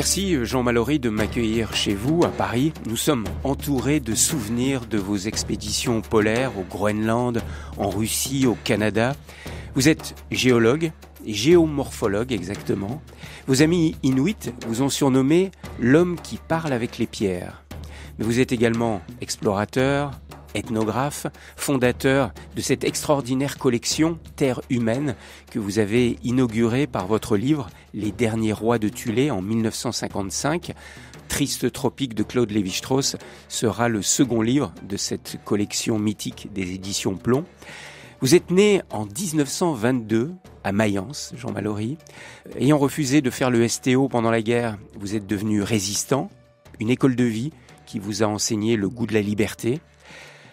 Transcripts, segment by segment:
Merci Jean Mallory de m'accueillir chez vous à Paris. Nous sommes entourés de souvenirs de vos expéditions polaires au Groenland, en Russie, au Canada. Vous êtes géologue, géomorphologue exactement. Vos amis inuits vous ont surnommé l'homme qui parle avec les pierres. Mais vous êtes également explorateur, ethnographe, fondateur de cette extraordinaire collection Terre humaine que vous avez inaugurée par votre livre Les derniers rois de Tulé en 1955. Triste tropique de Claude Lévi-Strauss sera le second livre de cette collection mythique des éditions Plomb. Vous êtes né en 1922 à Mayence, Jean Mallory. Ayant refusé de faire le STO pendant la guerre, vous êtes devenu résistant, une école de vie qui vous a enseigné le goût de la liberté.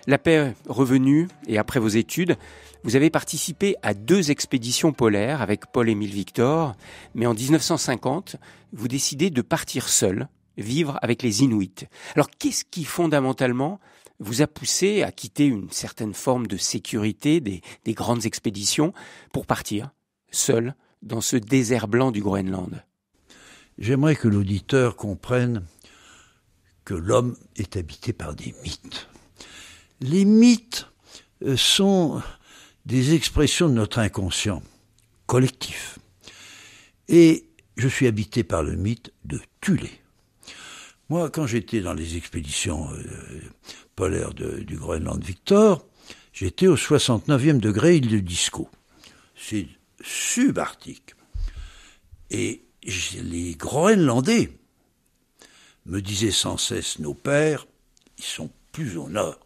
La paix revenue et après vos études, vous avez participé à deux expéditions polaires avec Paul-Émile Victor, mais en 1950, vous décidez de partir seul, vivre avec les Inuits. Alors qu'est-ce qui fondamentalement vous a poussé à quitter une certaine forme de sécurité des, des grandes expéditions pour partir seul dans ce désert blanc du Groenland J'aimerais que l'auditeur comprenne que l'homme est habité par des mythes. Les mythes euh, sont des expressions de notre inconscient collectif. Et je suis habité par le mythe de Tulé. Moi, quand j'étais dans les expéditions euh, polaires du Groenland Victor, j'étais au 69e degré île de Disco. C'est subarctique. Et les Groenlandais me disaient sans cesse, nos pères, ils sont plus au nord.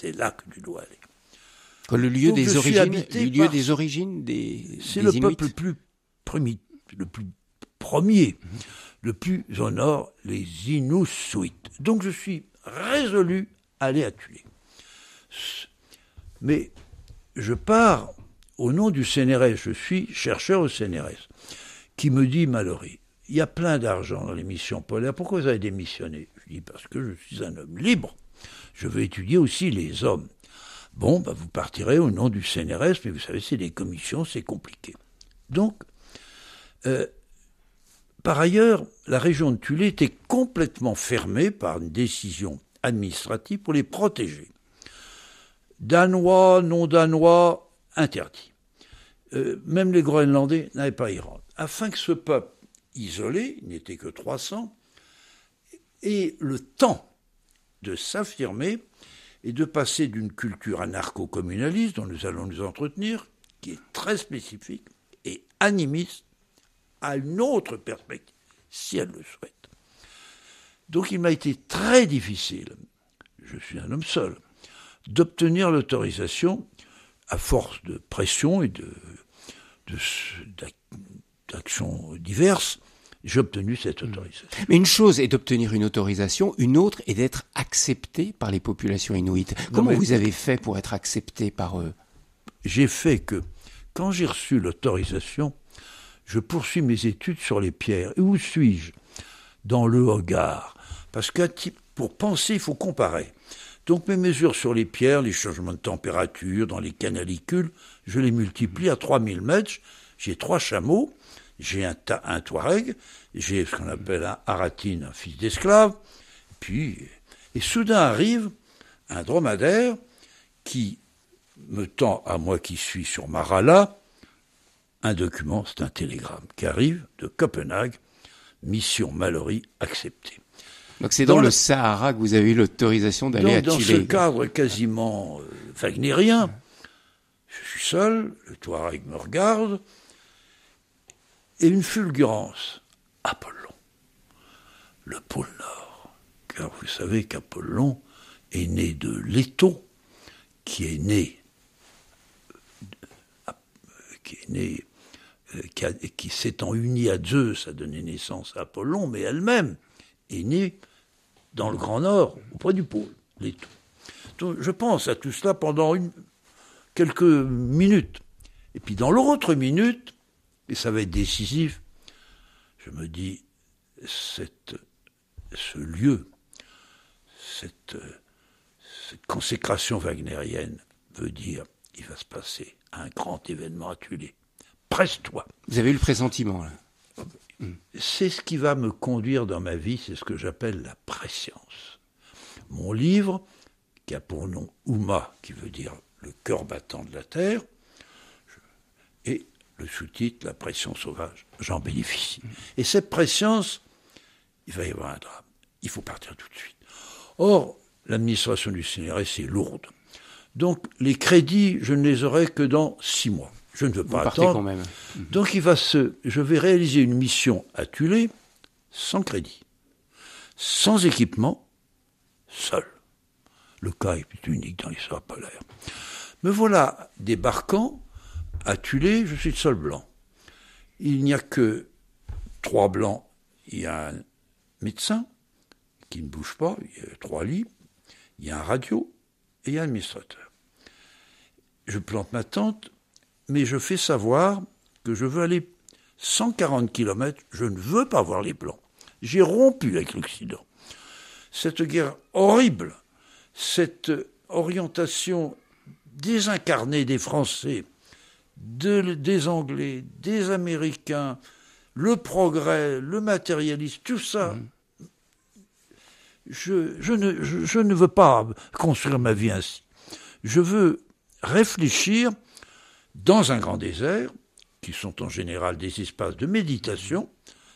C'est là que tu dois aller. le lieu, des origines, lieu des origines des C'est le peuple plus le plus premier, le plus au nord, les Inusuits. Donc je suis résolu à aller à Tulé. Mais je pars au nom du CNRS, je suis chercheur au CNRS, qui me dit Malory, il y a plein d'argent dans les missions polaires, pourquoi vous avez démissionné Je dis parce que je suis un homme libre je veux étudier aussi les hommes. Bon, bah, vous partirez au nom du CNRS, mais vous savez, c'est des commissions, c'est compliqué. Donc, euh, par ailleurs, la région de Tulé était complètement fermée par une décision administrative pour les protéger. Danois, non-danois, interdit. Euh, même les Groenlandais n'avaient pas y Afin que ce peuple isolé, il n'était que 300, ait le temps de s'affirmer et de passer d'une culture anarcho-communaliste, dont nous allons nous entretenir, qui est très spécifique et animiste, à une autre perspective, si elle le souhaite. Donc il m'a été très difficile, je suis un homme seul, d'obtenir l'autorisation, à force de pression et de, d'actions diverses, j'ai obtenu cette hmm. autorisation. Mais une chose est d'obtenir une autorisation, une autre est d'être accepté par les populations inuites. Comment vous avez fait pour être accepté par eux J'ai fait que, quand j'ai reçu l'autorisation, je poursuis mes études sur les pierres. Et où suis-je Dans le hogar. Parce que pour penser, il faut comparer. Donc mes mesures sur les pierres, les changements de température dans les canalicules, je les multiplie à 3000 mètres. J'ai trois chameaux j'ai un, un Touareg, j'ai ce qu'on appelle un Aratine, un fils d'esclave, puis, et soudain arrive un dromadaire qui me tend à moi qui suis sur Marala un document, c'est un télégramme qui arrive de Copenhague, mission Mallory acceptée. Donc c'est dans, le Sahara que vous avez eu l'autorisation d'aller à Dans ce cadre quasiment euh, rien. je suis seul, le Touareg me regarde, et une fulgurance. Apollon. Le pôle Nord. Car vous savez qu'Apollon est né de Léton, qui est né, euh, qui est né, euh, qui, s'étant uni à Zeus a donné naissance à Apollon, mais elle-même est née dans le Grand Nord, auprès du pôle, l'eto. je pense à tout cela pendant quelques minutes. Et puis dans l'autre minute, et ça va être décisif, je me dis, cette, ce lieu, cette, euh, consécration wagnérienne veut dire, il va se passer un grand événement à Tulé. Presse-toi. Vous avez eu le pressentiment, là. C'est ce qui va me conduire dans ma vie, c'est ce que j'appelle la préscience. Mon livre, qui a pour nom Uma, qui veut dire le cœur battant de la terre, et le sous-titre, la pression sauvage, j'en bénéficie. Et cette pression, il va y avoir un drame. Il faut partir tout de suite. Or, l'administration du CNRS est lourde. Donc, les crédits, je ne les aurai que dans six mois. Je ne veux pas attendre. Quand même. Mhm. Donc, il va se, je vais réaliser une mission à Tulé sans crédit, sans équipement, seul. Le cas est unique dans l'histoire polaire. Me voilà débarquant à Tulé, je suis le seul blanc. Il n'y a que trois blancs. Il y a un médecin qui ne bouge pas, il y a trois lits, il y a un radio et un administrateur. Je plante ma tente, mais je fais savoir que je veux aller 140 km, je ne veux pas voir les blancs. J'ai rompu avec l'Occident. Cette guerre horrible, cette orientation désincarnée des Français des Anglais, des Américains, le progrès, le matérialisme, tout ça. Mm. Je, ne, veux pas construire ma vie ainsi. Je veux réfléchir dans un grand désert, qui sont en général des espaces de méditation.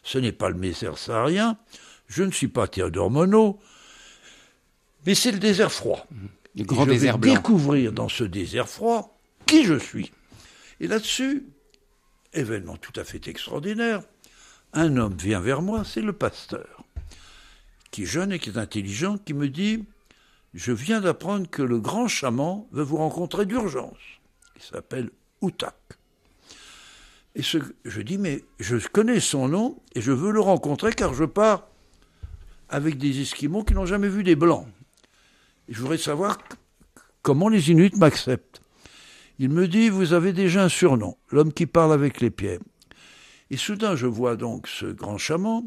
Ce n'est pas le désert saharien. Je ne suis pas Théodore Monod. Mais c'est le désert froid. Mm. Le grand je désert découvrir dans ce désert froid qui je suis. Et là-dessus, événement tout à fait extraordinaire, un homme vient vers moi, c'est le pasteur, qui est jeune et qui est intelligent, qui me dit Je viens d'apprendre que le grand chaman veut vous rencontrer d'urgence. Il s'appelle Outak. Et je dis Mais je connais son nom et je veux le rencontrer car je pars avec des Esquimaux qui n'ont jamais vu des Blancs. je voudrais savoir comment les Inuits m'acceptent. Il me dit, vous avez déjà un surnom, l'homme qui parle avec les pieds. Et soudain, je vois donc ce grand chaman.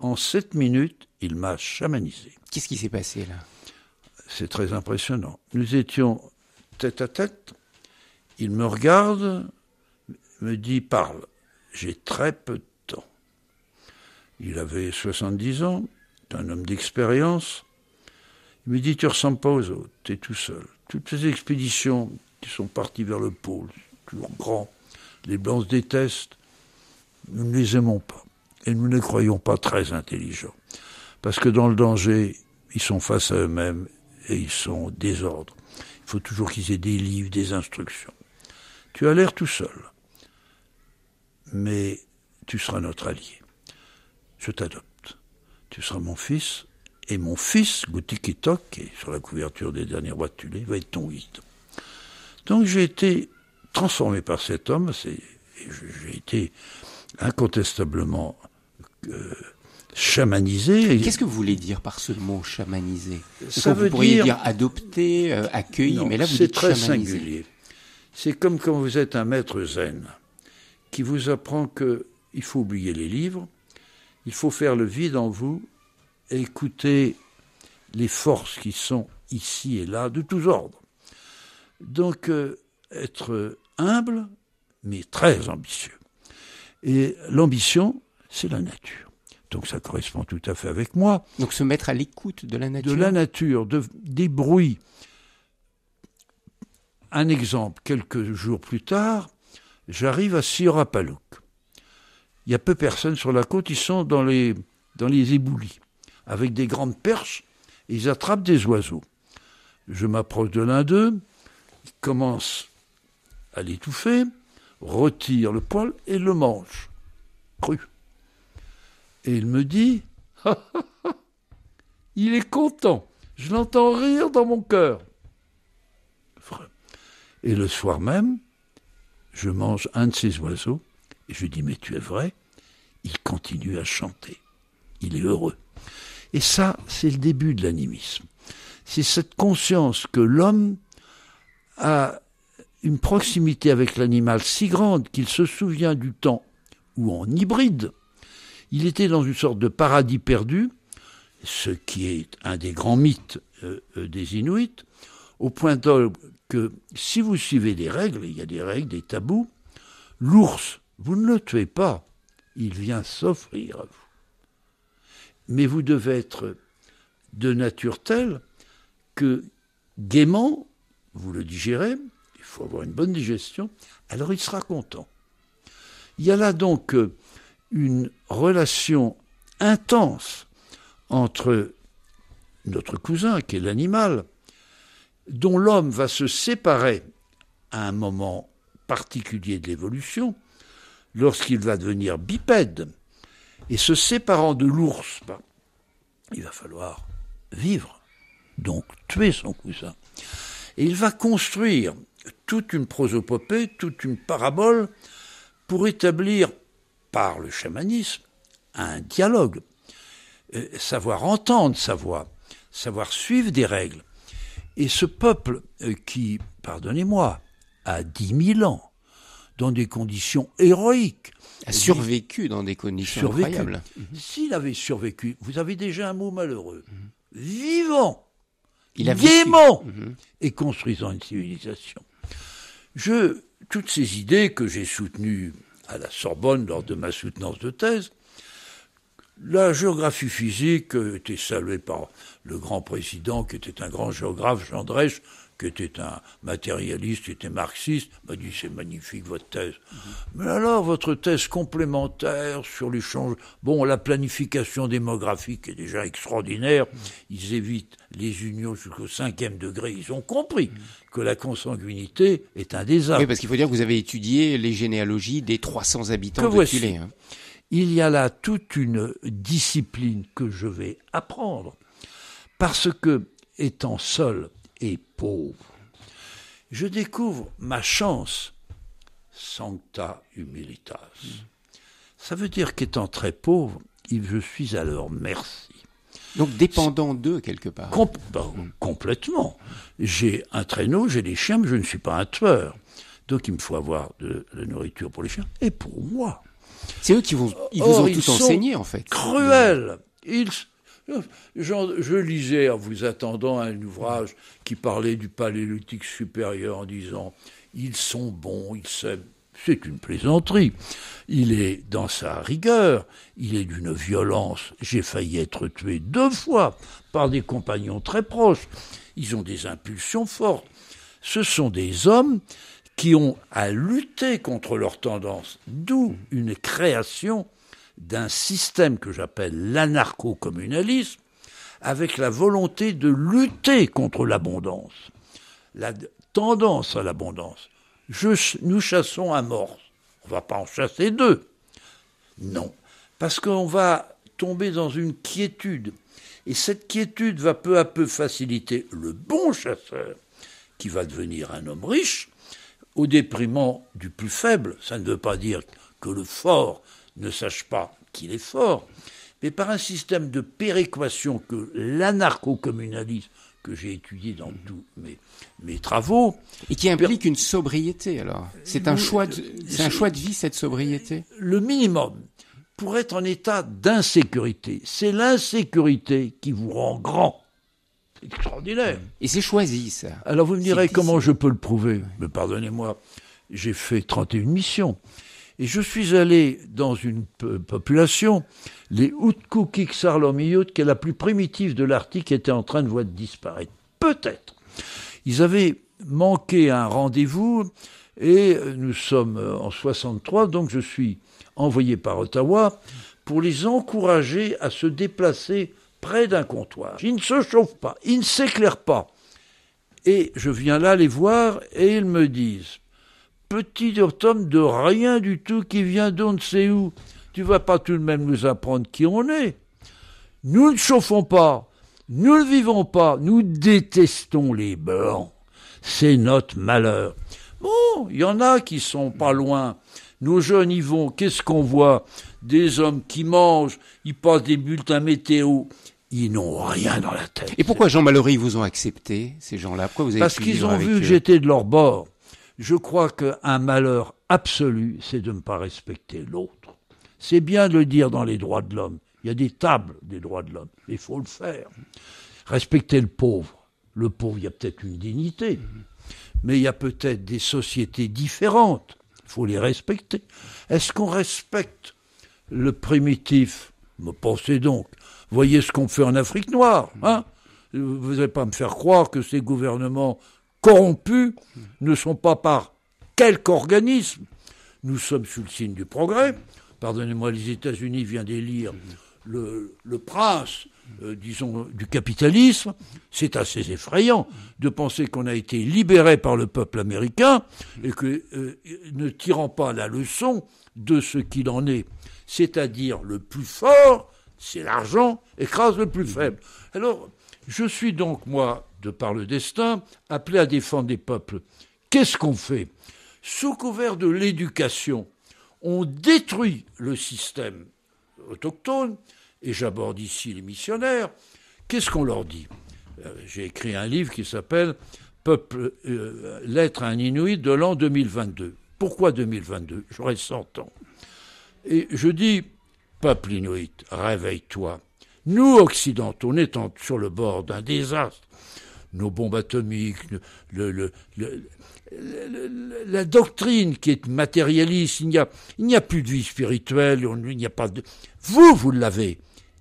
En sept minutes, il m'a chamanisé. Qu'est-ce qui s'est passé là C'est très impressionnant. Nous étions tête à tête. Il me regarde, me dit, parle. J'ai très peu de temps. Il avait 70 ans, un homme d'expérience. Il me dit, tu ressembles pas aux autres, tu es tout seul. Toutes ces expéditions ils sont partis vers le pôle, toujours grands. Les Blancs se détestent, nous ne les aimons pas, et nous ne les croyons pas très intelligents, parce que dans le danger, ils sont face à eux-mêmes et ils sont au désordre. Il faut toujours qu'ils aient des livres, des instructions. Tu as l'air tout seul, mais tu seras notre allié. Je t'adopte. Tu seras mon fils, et mon fils, Kitok, qui est sur la couverture des derniers rois de Tulé, va être ton guide. Donc j'ai été transformé par cet homme, j'ai été incontestablement euh, chamanisé. Qu'est-ce que vous voulez dire par ce mot chamanisé Ça veut vous pourriez dire, adopté, euh, accueilli, mais là vous dites très singulier. C'est comme quand vous êtes un maître zen qui vous apprend qu'il faut oublier les livres, il faut faire le vide en vous et écouter les forces qui sont ici et là de tous ordres. Donc, euh, être humble, mais très ambitieux. Et l'ambition, c'est la nature. Donc ça correspond tout à fait avec moi. Donc se mettre à l'écoute de la nature. De la nature, des bruits. Un exemple, quelques jours plus tard, j'arrive à Siorapalouk. Il y a peu personne sur la côte, ils sont dans les, dans les éboulis, avec des grandes perches, et ils attrapent des oiseaux. Je m'approche de l'un d'eux, il commence à l'étouffer, retire le poil et le mange, cru. Et il me dit, il est content, je l'entends rire dans mon cœur. Et le soir même, je mange un de ces oiseaux et je dis, mais tu es vrai Il continue à chanter, il est heureux. Et ça, c'est le début de l'animisme. C'est cette conscience que l'homme à une proximité avec l'animal si grande qu'il se souvient du temps où, en hybride, il était dans une sorte de paradis perdu, ce qui est un des grands mythes euh, euh, des Inuits, au point que si vous suivez des règles, il y a des règles, des tabous, l'ours, vous ne le tuez pas, il vient s'offrir à vous. Mais vous devez être de nature telle que gaiement, vous le digérez, il faut avoir une bonne digestion, alors il sera content. Il y a là donc euh, une relation intense entre notre cousin, qui est l'animal, dont l'homme va se séparer à un moment particulier de l'évolution, lorsqu'il va devenir bipède, et se séparant de l'ours, ben, il va falloir vivre, donc tuer son cousin. Et il va construire toute une prosopopée, toute une parabole pour établir, par le chamanisme, un dialogue, euh, savoir entendre sa voix, savoir suivre des règles. Et ce peuple euh, qui, pardonnez-moi, a dix mille ans, dans des conditions héroïques. A survécu dans des conditions incroyables. S'il avait survécu, vous avez déjà un mot malheureux, mhm. vivant il a mhm. et construisant une civilisation. Je, toutes ces idées que j'ai soutenues à la Sorbonne lors de ma soutenance de thèse, la géographie physique était saluée par le grand président, qui était un grand géographe, Jean Dresch, qui était un matérialiste, qui était marxiste, m'a dit c'est magnifique votre thèse. Mais alors votre thèse complémentaire sur l'échange... bon la planification démographique est déjà extraordinaire. Ils évitent les unions jusqu'au cinquième degré. Ils ont compris que la consanguinité est un désastre. Oui, parce qu'il faut dire que vous avez étudié les généalogies des 300 habitants de hein. Il y a là toute une discipline que je vais apprendre parce que étant seul, et pauvre. Je découvre ma chance, sancta humilitas. Ça veut dire qu'étant très pauvre, je suis à leur merci. Donc dépendant d'eux quelque part. Bah, complètement. J'ai un traîneau, j'ai des chiens, mais je ne suis pas un tueur. Donc il me faut avoir de la nourriture pour les chiens et pour moi. C'est eux qui vont, ils vous ont oh, tout enseigné en fait. cruel Ils, je lisais en vous attendant un ouvrage qui parlait du paléolithique supérieur en disant Ils sont bons, ils C'est une plaisanterie. Il est dans sa rigueur, il est d'une violence. J'ai failli être tué deux fois par des compagnons très proches. Ils ont des impulsions fortes. Ce sont des hommes qui ont à lutter contre leurs tendances, d'où une création d'un système que j'appelle l'anarcho-communalisme, avec la volonté de lutter contre l'abondance, la tendance à l'abondance. nous chassons un mort. On ne va pas en chasser deux. Non. Parce qu'on va tomber dans une quiétude. Et cette quiétude va peu à peu faciliter le bon chasseur, qui va devenir un homme riche, au déprimant du plus faible. Ça ne veut pas dire que le fort ne sache pas qu'il est fort, mais par un système de péréquation que l'anarcho-communalisme, que j'ai étudié dans mhm. tous mes, mes, travaux. Et qui implique une sobriété, alors. C'est un, choix de, euh, un choix de vie, cette sobriété Le minimum. Pour être en état d'insécurité, c'est l'insécurité qui vous rend grand. C'est extraordinaire. Et c'est choisi, ça. Alors vous me direz comment je peux le prouver. Mais pardonnez-moi, j'ai fait 31 missions. Et je suis allé dans une population, les Utkukiksarlomiyut, qui est la plus primitive de l'Arctique, était en train de voir disparaître. Peut-être. Ils avaient manqué un rendez-vous et nous sommes euh, en 63, donc je suis envoyé par Ottawa pour les encourager à se déplacer près d'un comptoir. Ils ne se chauffent pas, ils ne s'éclairent pas. Et je viens là les voir et ils me disent petit homme de rien du tout qui vient d'on ne sait où. Tu vas pas tout de même nous apprendre qui on est. Nous ne chauffons pas, nous ne vivons pas, nous détestons les blancs. C'est notre malheur. Bon, il y en a qui sont pas loin. Nos jeunes y vont, qu'est-ce qu'on voit Des hommes qui mangent, ils passent des bulletins météo, ils n'ont rien dans la tête. Et pourquoi Jean Malory vous ont accepté, ces gens-là Pourquoi vous avez Parce qu'ils ont vu que j'étais de leur bord. Je crois qu'un malheur absolu, c'est de ne pas respecter l'autre. C'est bien de le dire dans les droits de l'homme. Il y a des tables des droits de l'homme. Il faut le faire. Respecter le pauvre. Le pauvre, il y a peut-être une dignité. Mais il y a peut-être des sociétés différentes. Il faut les respecter. Est-ce qu'on respecte le primitif Me pensez donc. Voyez ce qu'on fait en Afrique noire. Hein vous n'allez pas me faire croire que ces gouvernements corrompus ne sont pas par quelque organisme. Nous sommes sous le signe du progrès. Pardonnez-moi, les États-Unis viennent d'élire le, prince, euh, disons, du capitalisme. C'est assez effrayant de penser qu'on a été libéré par le peuple américain et que, euh, ne tirant pas la leçon de ce qu'il en est, c'est-à-dire le plus fort, c'est l'argent, écrase le plus faible. Alors, je suis donc, moi, de par le destin, appelé à défendre des peuples. Qu'est-ce qu'on fait Sous couvert de l'éducation, on détruit le système autochtone, et j'aborde ici les missionnaires. Qu'est-ce qu'on leur dit euh, J'ai écrit un livre qui s'appelle Peuple, euh, Lettre à un Inuit de l'an 2022. Pourquoi 2022 J'aurais 100 ans. Et je dis, peuple Inuit, réveille-toi nous, occidentaux, est sur le bord d'un désastre, nos bombes atomiques, la doctrine qui est matérialiste, il n'y a, plus de vie spirituelle, il n'y a pas de... Vous, vous l'avez.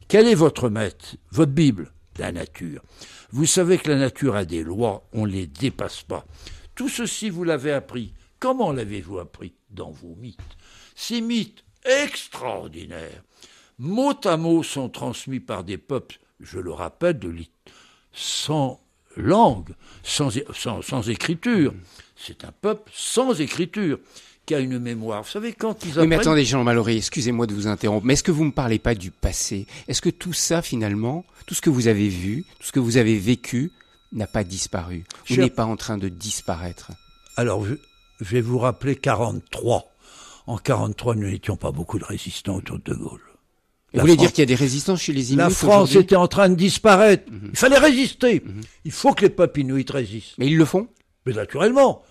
Quel est votre maître Votre Bible La nature. Vous savez que la nature a des lois, on ne les dépasse pas. Tout ceci, vous l'avez appris. Comment l'avez-vous appris Dans vos mythes. Ces mythes extraordinaires mot à mot, sont transmis par des peuples, je le rappelle, de sans langue, sans, écriture. C'est un peuple sans écriture qui a une mémoire. Vous savez, quand ils apprennent... Oui, mais attendez, Jean Mallory, excusez-moi de vous interrompre, mais est-ce que vous ne me parlez pas du passé Est-ce que tout ça, finalement, tout ce que vous avez vu, tout ce que vous avez vécu, n'a pas disparu Ou n'est pas en train de disparaître Alors, je, je vais vous rappeler 43. En 43, nous n'étions pas beaucoup de résistants autour de Gaulle. Vous voulez dire qu'il y a des résistances chez les Inuits La France était en train de disparaître. Mhm. Il fallait résister. Mhm. Il faut que les peuples Inuits résistent. Mais ils le font Mais naturellement.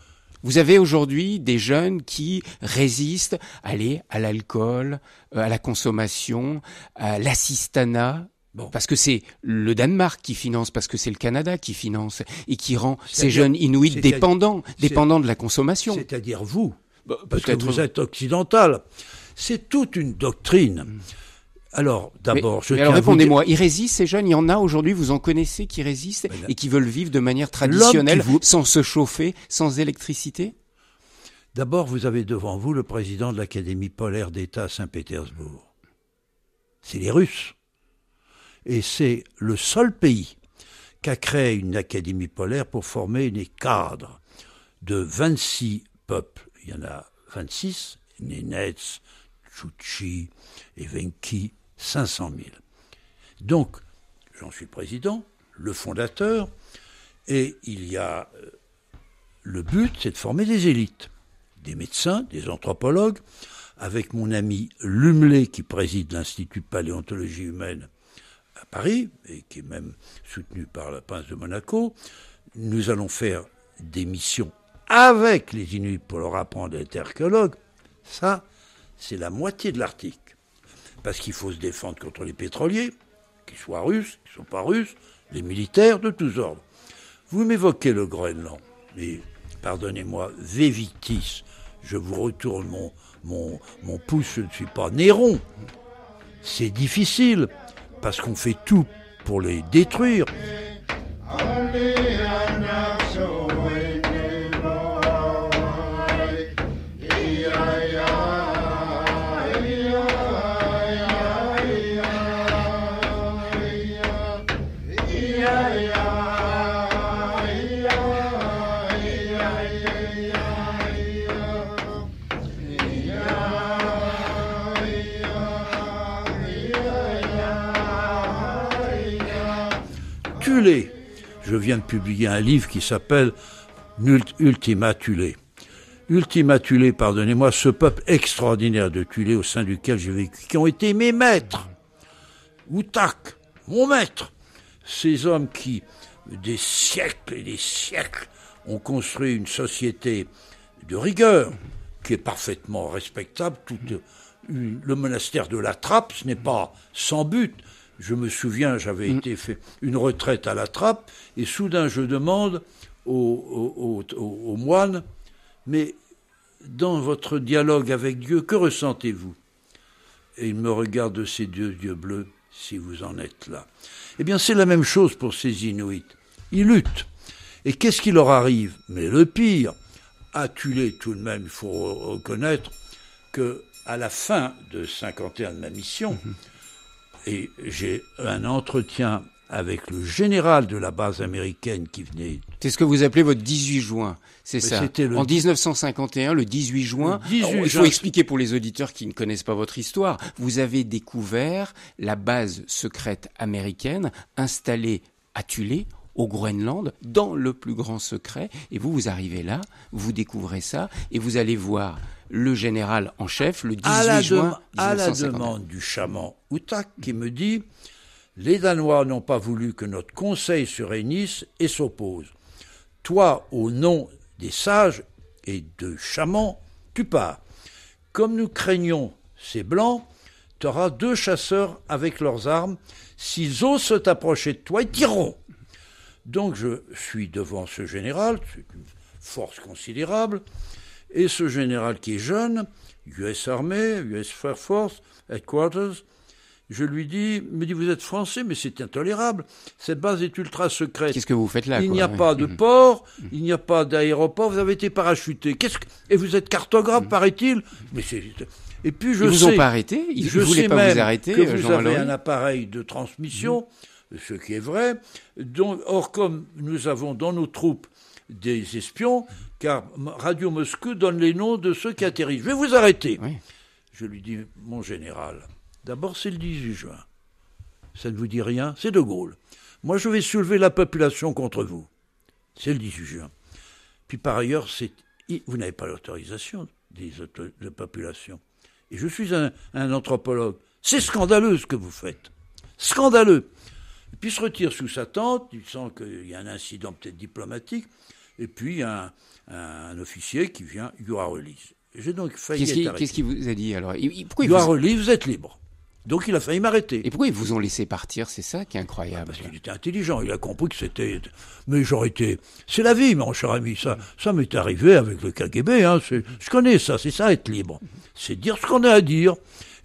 Vous avez aujourd'hui des jeunes qui résistent à l'alcool, euh, à la consommation, à l'assistanat. Parce que c'est le Danemark qui finance, parce que c'est le Canada qui finance et qui rend ces jeunes inuits dépendants, dépendants de la consommation. C'est-à-dire vous, peut bah, parce que vous êtes occidental. C'est toute une doctrine. Mhm. Alors, d'abord, je mais alors répondez-moi, Il ils résistent ces jeunes, il y en a aujourd'hui, vous en connaissez qui résistent et qui veulent vivre de manière traditionnelle, sans se chauffer, sans électricité D'abord, vous avez devant vous le président de l'Académie polaire d'État à Saint-Pétersbourg. C'est les Russes. Et c'est le seul pays qui a créé une académie polaire pour former des cadres de 26 peuples. Il y en a 26, Nenets, Tchouchi, Evenki, 500 000. Donc, j'en suis président, le fondateur, et il y a euh, le but, c'est de former des élites, des médecins, des anthropologues, avec mon ami Lumley, qui préside l'Institut de paléontologie humaine à Paris, et qui est même soutenu par la prince de Monaco, nous allons faire des missions avec les Inuits pour leur apprendre à être archéologues. Ça, c'est la moitié de l'article parce qu'il faut se défendre contre les pétroliers, qu'ils soient russes, qu'ils ne sont pas russes, les militaires de tous ordres. Vous m'évoquez le Groenland, mais pardonnez-moi, Vévictis, je vous retourne mon, mon, mon pouce, je ne suis pas Néron. C'est difficile, parce qu'on fait tout pour les détruire. de publier un livre qui s'appelle Ultima Thule. Ultima Thule, pardonnez-moi, ce peuple extraordinaire de Tulé au sein duquel j'ai vécu, qui ont été mes maîtres. Utak, mon maître. Ces hommes qui, des siècles et des siècles, ont construit une société de rigueur qui est parfaitement respectable. Euh, le monastère de la Trappe, ce n'est pas sans but, je me souviens, j'avais mm. été fait une retraite à la trappe, et soudain je demande aux, moines, mais dans votre dialogue avec Dieu, que ressentez-vous Et il me regarde de ses deux yeux bleus, si vous en êtes là. Eh bien, c'est la même chose pour ces Inuits. Ils luttent. Et qu'est-ce qui leur arrive Mais le pire, acculé tout de même, il faut reconnaître que à la fin de 51 de ma mission, mm-hmm et j'ai un entretien avec le général de la base américaine qui venait. C'est ce que vous appelez votre 18 juin, c'est ça En 1951, le 18 juin, le il faut expliquer pour les auditeurs qui ne connaissent pas votre histoire, vous avez découvert la base secrète américaine installée à Tulé, au Groenland, dans le plus grand secret, et vous, vous arrivez là, vous découvrez ça, et vous allez voir le général en chef le 18 à juin À la demande du chaman Outak qui me dit Les Danois n'ont pas voulu que notre conseil se réunisse et s'oppose. Toi, au nom des sages et de chamans, tu pars. Comme nous craignons ces blancs, tu auras deux chasseurs avec leurs armes. S'ils osent t'approcher de toi, ils tireront. Donc je suis devant ce général, c'est une force considérable. Et ce général qui est jeune, US Army, US Air Force, Headquarters, je lui dis, me dit, vous êtes français, mais c'est intolérable. Cette base est ultra secrète. Qu'est-ce que vous faites là Il n'y a, pas de hum, hum. port, hum. il n'y a pas d'aéroport, vous avez été parachuté. Et vous êtes cartographe, paraît-il. Mais c'est... Et puis je Ils vous ont pas arrêté Ils ne voulaient pas vous arrêter, que vous avez un appareil de transmission, ce qui est vrai. or, comme nous avons dans nos troupes des espions, car Radio Moscou donne les noms de ceux qui atterrissent. Je vais vous arrêter. Je lui dis, mon général, d'abord c'est le 18 juin. Ça ne vous dit rien C'est De Gaulle. Moi, je vais soulever la population contre vous. C'est le 18 juin. Puis par ailleurs, c'est vous n'avez pas l'autorisation des de population. Et je suis un, anthropologue. C'est scandaleux ce que vous faites. Scandaleux. puis il se retire sous sa tente, il sent qu'il y a un incident peut-être diplomatique, et puis un, un officier qui vient, you are released. J'ai donc failli Qu'est-ce qu'il qui vous a dit alors You vous... vous êtes libre. Donc il a failli m'arrêter. Et pourquoi ils vous ont laissé partir C'est ça qui est incroyable. Ah, parce qu'il était intelligent, il a compris que c'était... Mais j'aurais été... C'est la vie, mon cher ami, ça, ça m'est arrivé avec le KGB, hein. je connais ça, c'est ça, être libre. C'est dire ce qu'on a à dire.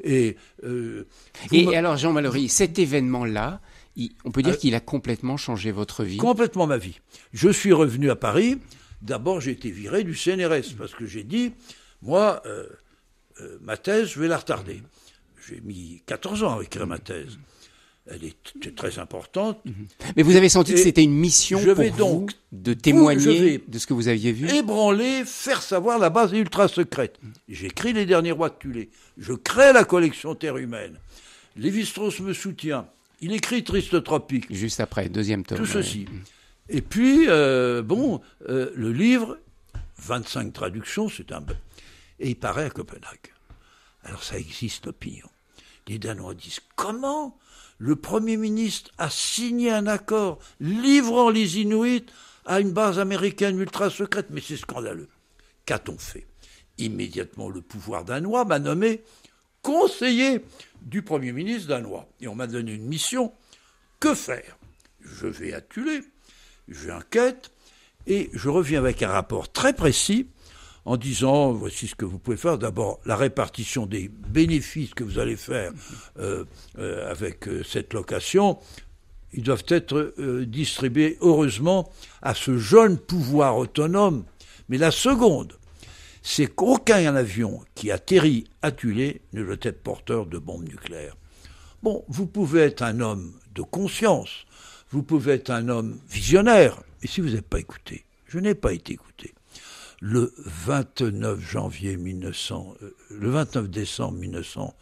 Et, euh, et, alors Jean malory cet événement-là, on peut dire euh, qu'il a complètement changé votre vie Complètement ma vie. Je suis revenu à Paris, D'abord, j'ai été viré du CNRS parce que j'ai dit, moi, euh, euh, ma thèse, je vais la retarder. J'ai mis 14 ans à écrire ma thèse. Elle est très importante. Mhm. Mais vous avez senti que c'était une mission je donc de témoigner de ce que vous aviez vu Ébranler, faire savoir la base ultra secrète. J'écris Les Derniers Rois de Tulé. Je crée la collection Terre humaine. Lévi-Strauss me soutient. Il écrit Triste Tropique. Juste après, deuxième tome. Tout ceci. Et puis, euh, bon, euh, le livre, 25 traductions, c'est un... Et il paraît à Copenhague. Alors ça existe l'opinion. Les Danois disent, comment le Premier ministre a signé un accord livrant les Inuits à une base américaine ultra secrète Mais c'est scandaleux. Qu'a-t-on fait Immédiatement, le pouvoir danois m'a nommé conseiller du Premier ministre danois. Et on m'a donné une mission. Que faire Je vais à Tulé j'enquête et je reviens avec un rapport très précis en disant voici ce que vous pouvez faire. D'abord, la répartition des bénéfices que vous allez faire euh, euh, avec euh, cette location. Ils doivent être distribués, heureusement, à ce jeune pouvoir autonome. Mais la seconde, c'est qu'aucun avion qui atterrit à Tulé ne doit être porteur de bombes nucléaires. Bon, vous pouvez être un homme de conscience, vous pouvez être un homme visionnaire, mais si vous n'êtes pas écouté, je n'ai pas été écouté. Le 29 janvier 1900, euh, le 29 décembre 1900,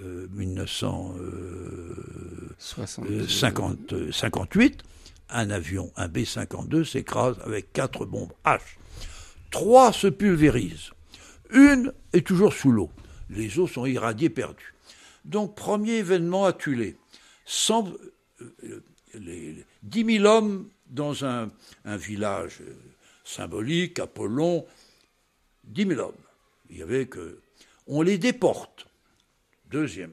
1958, euh, euh, un avion, un B-52, s'écrase avec quatre bombes H. Trois se pulvérisent. Une est toujours sous l'eau. Les eaux sont irradiées perdues. Donc, premier événement à Tulé. Euh, les, 10 000 hommes dans un, village euh, symbolique, Apollon, 10 000 hommes. Il y avait que. On les déporte. Deuxième.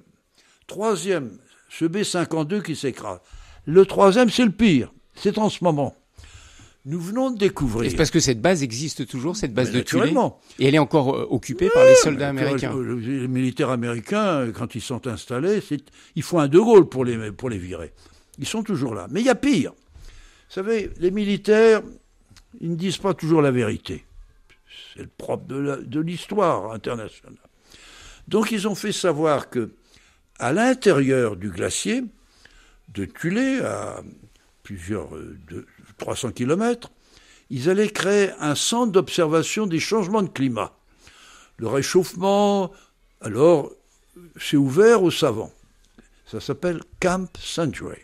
Troisième, ce B-52 qui s'écrase. Le troisième, c'est le pire. C'est en ce moment. Nous venons de découvrir. C'est parce que cette base existe toujours, cette base de Tulé Et elle est encore euh, occupée par les soldats américains. Les militaires américains, quand ils sont installés, il faut un De Gaulle pour pour les virer. Ils sont toujours là. Mais il y a pire. Vous savez, les militaires, ils ne disent pas toujours la vérité. C'est le propre de l'histoire internationale. Donc ils ont fait savoir que à l'intérieur du glacier, de Tulé, à plusieurs euh, de, 300 kilomètres, ils allaient créer un centre d'observation des changements de climat. Le réchauffement, alors, c'est euh, ouvert aux savants. Ça s'appelle Camp Century.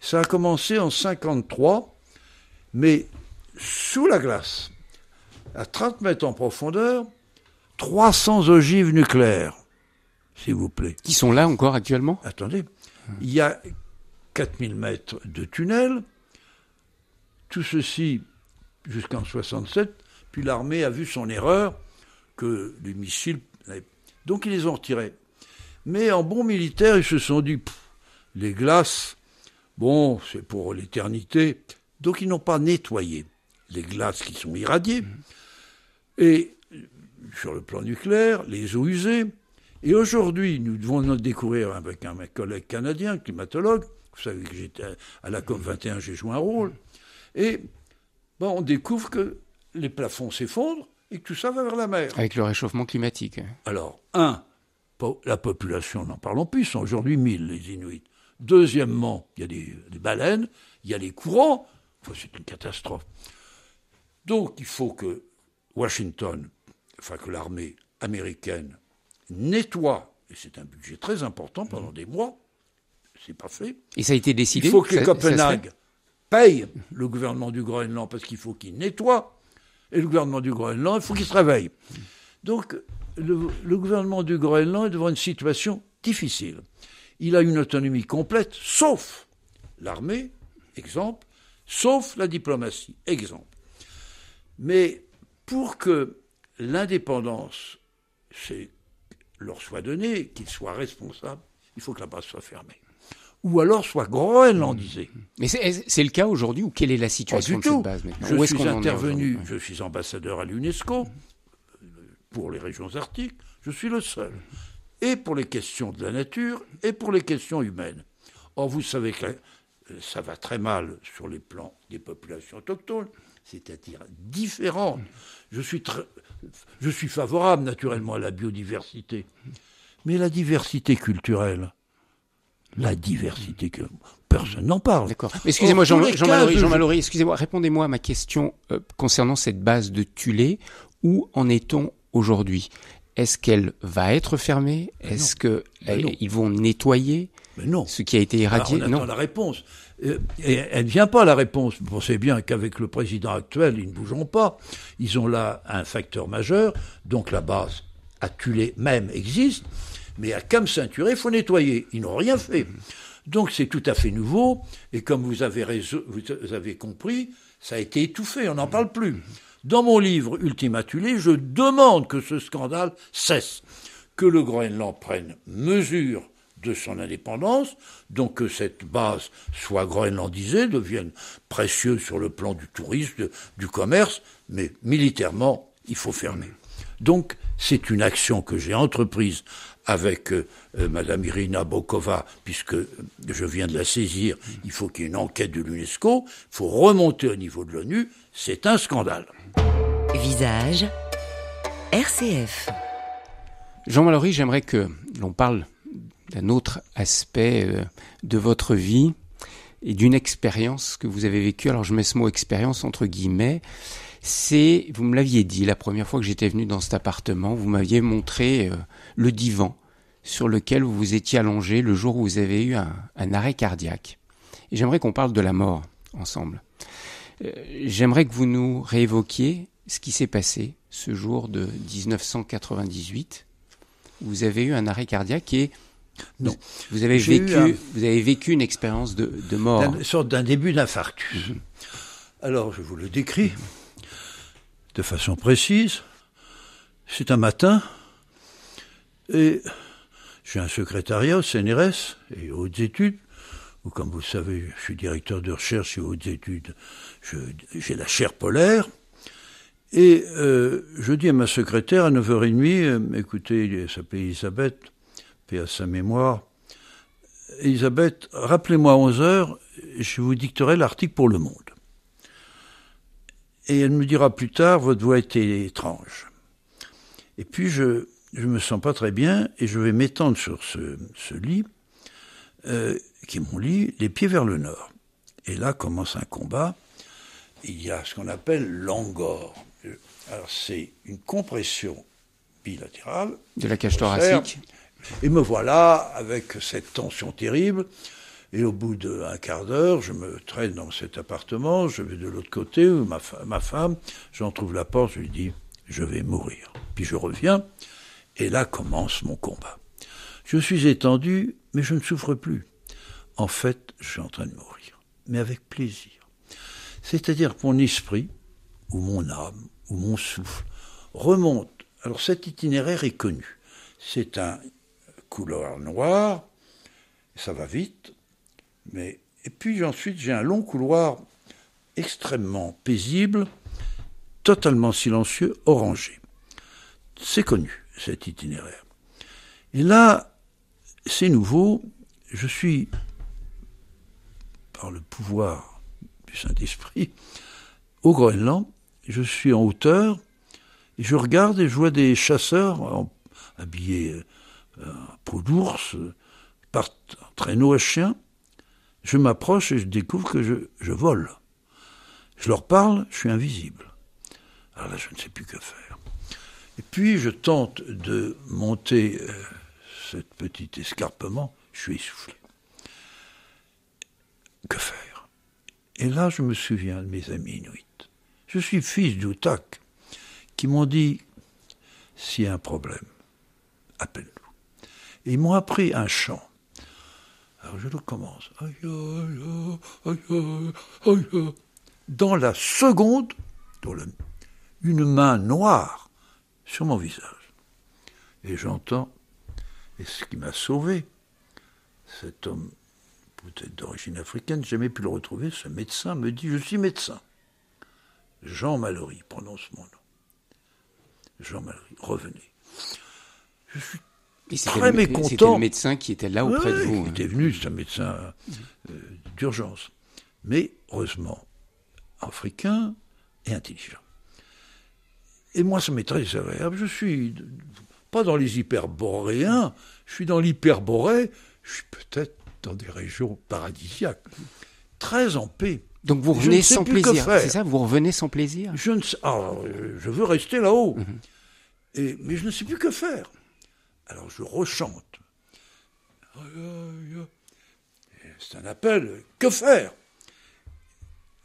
Ça a commencé en 1953, mais sous la glace, à 30 mètres en profondeur, 300 ogives nucléaires, s'il vous plaît. Qui sont là encore actuellement Attendez, il y a 4000 mètres de tunnel, tout ceci jusqu'en 1967, puis l'armée a vu son erreur, que les missiles... Donc ils les ont retirés. Mais en bon militaire, ils se sont dit, les glaces, Bon, c'est pour l'éternité. Donc ils n'ont pas nettoyé les glaces qui sont irradiées. Mm. Et sur le plan nucléaire, les eaux usées. Et aujourd'hui, nous devons nous découvrir avec un collègue canadien, climatologue. Vous savez que j'étais à la COP21, j'ai joué un rôle. Mm. Et ben, on découvre que les plafonds s'effondrent et que tout ça va vers la mer. Avec le réchauffement climatique. Alors, un, la population, n'en parlons plus, sont aujourd'hui 1000 les Inuits. Deuxièmement, il y a des, baleines, il y a les courants. c'est une catastrophe. Donc il faut que Washington, enfin que l'armée américaine nettoie, et c'est un budget très important pendant mmh. des mois, c'est pas fait. Et ça a été décidé. Il faut que Copenhague paye le gouvernement du Groenland parce qu'il faut qu'il nettoie, et le gouvernement du Groenland, il faut qu'il se réveille. Mmh. Donc le gouvernement du Groenland est devant une situation difficile il a une autonomie complète, sauf l'armée, exemple, sauf la diplomatie, exemple. Mais pour que l'indépendance leur soit donnée, qu'ils soient responsables, il faut que la base soit fermée. Ou alors soit groenlandisée. Mais c'est le cas aujourd'hui ou quelle est la situation du tout. cette base Je suis intervenu, je suis ambassadeur à l'UNESCO pour les régions arctiques, je suis le seul et pour les questions de la nature et pour les questions humaines. Or, vous savez que ça va très mal sur les plans des populations autochtones, c'est-à-dire différentes. Je suis, je suis favorable naturellement à la biodiversité, mais la diversité culturelle, la diversité que personne n'en parle. D'accord. Excusez-moi, Jean, Jean, Jean excusez-moi, répondez-moi à ma question euh, concernant cette base de Tulé. Où en est-on aujourd'hui est-ce qu'elle va être fermée bah Est-ce qu'ils bah vont nettoyer bah ce qui a été éradié Non, la réponse. Euh, elle ne vient pas, la réponse. Vous pensez bien qu'avec le président actuel, ils ne bougeront pas. Ils ont là un facteur majeur. Donc la base à Tulé même existe. Mais à Cam Ceinturé, il faut nettoyer. Ils n'ont rien fait. Donc c'est tout à fait nouveau. Et comme vous avez, vous avez compris, ça a été étouffé. On n'en parle plus. Dans mon livre Ultimatulé, je demande que ce scandale cesse, que le Groenland prenne mesure de son indépendance, donc que cette base soit groenlandisée, devienne précieuse sur le plan du tourisme, du commerce, mais militairement, il faut fermer. Donc, c'est une action que j'ai entreprise avec euh, euh, Madame Irina Bokova, puisque je viens de la saisir, il faut qu'il y ait une enquête de l'UNESCO, il faut remonter au niveau de l'ONU, c'est un scandale. Visage RCF. Jean Mallory, j'aimerais que l'on parle d'un autre aspect euh, de votre vie et d'une expérience que vous avez vécue. Alors je mets ce mot expérience entre guillemets. C'est, vous me l'aviez dit la première fois que j'étais venu dans cet appartement, vous m'aviez montré euh, le divan sur lequel vous vous étiez allongé le jour où vous avez eu un, un arrêt cardiaque. Et j'aimerais qu'on parle de la mort ensemble. Euh, j'aimerais que vous nous réévoquiez ce qui s'est passé ce jour de 1998. Vous avez eu un arrêt cardiaque et non. Vous avez, vécu, une expérience de, mort. Une sorte d'un début d'infarctus. Mhm. Alors, je vous le décris de façon précise. C'est un matin, et j'ai un secrétariat au CNRS et aux études, où, comme vous savez, je suis directeur de recherche et hautes études, j'ai la chair polaire. Et euh, je dis à ma secrétaire à 9h30, euh, écoutez, elle s'appelle Elisabeth, paix à sa mémoire, Elisabeth, rappelez-moi à 11h, je vous dicterai l'article pour Le Monde. Et elle me dira plus tard, votre voix était étrange. Et puis je ne me sens pas très bien et je vais m'étendre sur ce, ce lit. Euh, qui m'ont dit les pieds vers le nord. Et là commence un combat. Il y a ce qu'on appelle l'angor. Alors c'est une compression bilatérale de la cage thoracique. Et me voilà avec cette tension terrible. Et au bout d'un quart d'heure, je me traîne dans cet appartement, je vais de l'autre côté, où ma, ma femme, j'en trouve la porte, je lui dis, je vais mourir. Puis je reviens, et là commence mon combat. Je suis étendu mais je ne souffre plus. En fait, je suis en train de mourir, mais avec plaisir. C'est-à-dire que mon esprit, ou mon âme, ou mon souffle, remonte. Alors cet itinéraire est connu. C'est un couloir noir, ça va vite, mais... Et puis ensuite, j'ai un long couloir extrêmement paisible, totalement silencieux, orangé. C'est connu, cet itinéraire. Et là, c'est nouveau. Je suis, par le pouvoir du Saint-Esprit, au Groenland. Je suis en hauteur. je regarde et je vois des chasseurs habillés euh, en peau d'ours, partent en traîneau à chien. Je m'approche et je découvre que je, je vole. Je leur parle, je suis invisible. Alors là, je ne sais plus que faire. Et puis, je tente de monter euh, petit escarpement, je suis essoufflé. Que faire Et là, je me souviens de mes amis inuits. Je suis fils d'outak qui m'ont dit s'il y a un problème, appelle-nous. Et ils m'ont appris un chant. Alors je le commence. Dans la seconde, une main noire sur mon visage. Et j'entends et ce qui m'a sauvé, cet homme, peut-être d'origine africaine, j'ai jamais pu le retrouver, ce médecin me dit, je suis médecin. Jean Mallory, prononce mon nom. Jean Mallory, revenez. Je suis très mécontent. C'était le médecin qui était là auprès de vous. Il hein. était venu, c'est un médecin euh, d'urgence. Mais heureusement, africain et intelligent. Et moi, ça m'est très agréable. Je suis pas dans les hyperboréens, je suis dans l'hyperborée, je suis peut-être dans des régions paradisiaques, très en paix. Donc vous revenez sans plaisir, c'est ça Vous revenez sans plaisir Je ne sais, ah, je veux rester là-haut, mhm. mais je ne sais plus que faire. Alors je rechante. C'est un appel. Que faire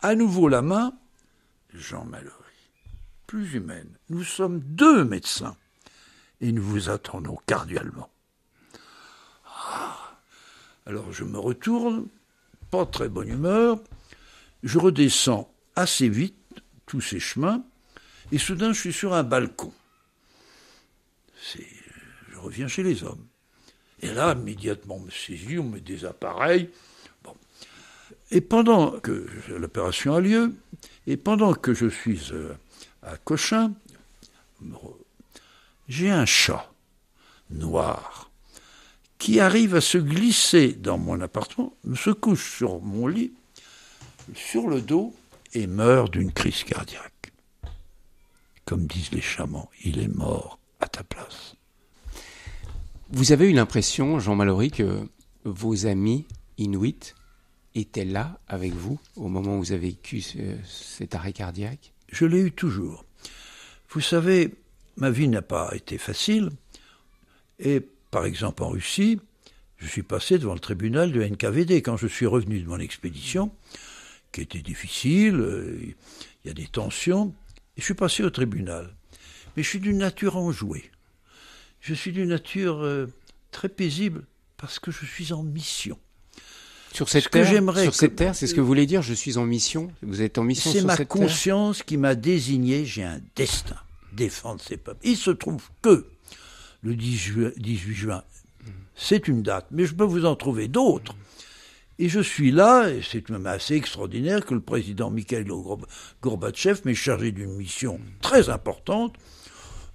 À nouveau la main, Jean Mallory, plus humaine. Nous sommes deux médecins et nous vous attendons cordialement. Ah, alors je me retourne, pas très bonne humeur, je redescends assez vite tous ces chemins, et soudain je suis sur un balcon. Je reviens chez les hommes. Et là, immédiatement, on me saisit, on me des Et pendant que l'opération a lieu, et pendant que je suis euh, à Cochin, j'ai un chat noir qui arrive à se glisser dans mon appartement, se couche sur mon lit, sur le dos, et meurt d'une crise cardiaque. Comme disent les chamans, il est mort à ta place. Vous avez eu l'impression, Jean Mallory, que vos amis inuits étaient là avec vous au moment où vous avez vécu cet arrêt cardiaque Je l'ai eu toujours. Vous savez, ma vie n'a pas été facile. Et par exemple en Russie, je suis passé devant le tribunal de NKVD quand je suis revenu de mon expédition, qui était difficile, euh, il y a des tensions, et je suis passé au tribunal. Mais je suis d'une nature enjouée. Je suis d'une nature euh, très paisible parce que je suis en mission. Sur cette terre, sur cette terre, c'est ce que vous voulez dire. Je suis en mission. Vous êtes en mission. C'est ma conscience qui m'a désigné. J'ai un destin défendre ses peuples. Il se trouve que le 18, juin, c'est une date, mais je peux vous en trouver d'autres. Et je suis là, et c'est même assez extraordinaire que le président Mikhail Gorbatchev m'ait chargé d'une mission très importante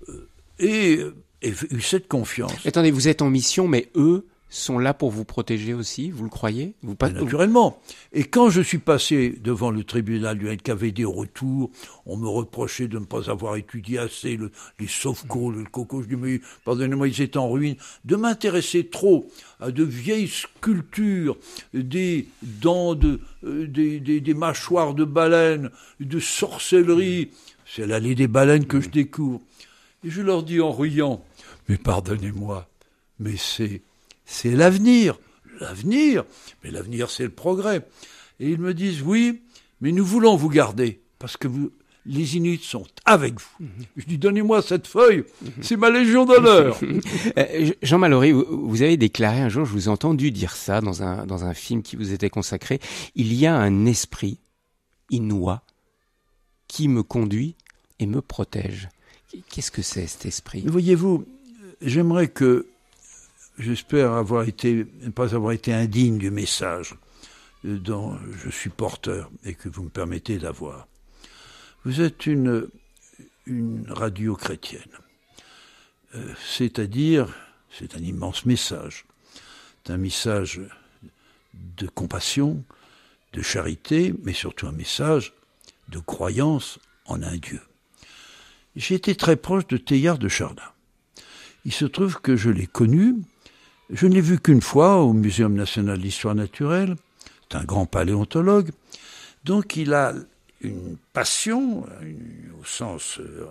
euh, euh, et eu cette confiance. Attendez, vous êtes en mission, mais eux, sont là pour vous protéger aussi, vous le croyez vous Naturellement. Et quand je suis passé devant le tribunal du NKVD au retour, on me reprochait de ne pas avoir étudié assez le, les sauvecots, le coco, je dis pardonnez-moi, ils étaient en ruine, de m'intéresser trop à de vieilles sculptures, des dents de, euh, des, des, mâchoires de baleines, de sorcellerie. C'est l'allée des baleines que je découvre. Et je leur dis en riant, mais pardonnez-moi, mais c'est c'est l'avenir. L'avenir Mais l'avenir, c'est le progrès. Et ils me disent, oui, mais nous voulons vous garder, parce que vous, les Inuits sont avec vous. Je dis, donnez-moi cette feuille, c'est ma Légion d'honneur. Euh, Jean Mallory, vous, avez déclaré un jour, je vous ai entendu dire ça dans un, dans un film qui vous était consacré, il y a un esprit inouï qui me conduit et me protège. Qu'est-ce que c'est cet esprit Voyez-vous, j'aimerais que j'espère avoir été, ne pas avoir été indigne du message euh, dont je suis porteur et que vous me permettez d'avoir. Vous êtes une, une radio chrétienne, euh, c'est-à-dire, c'est un immense message, c'est un message de compassion, de charité, mais surtout un message de croyance en un Dieu. J'ai été très proche de Théard de Chardin. Il se trouve que je l'ai connu je ne l'ai vu qu'une fois au Muséum national d'histoire naturelle. C'est un grand paléontologue. Donc il a une passion, au sens euh,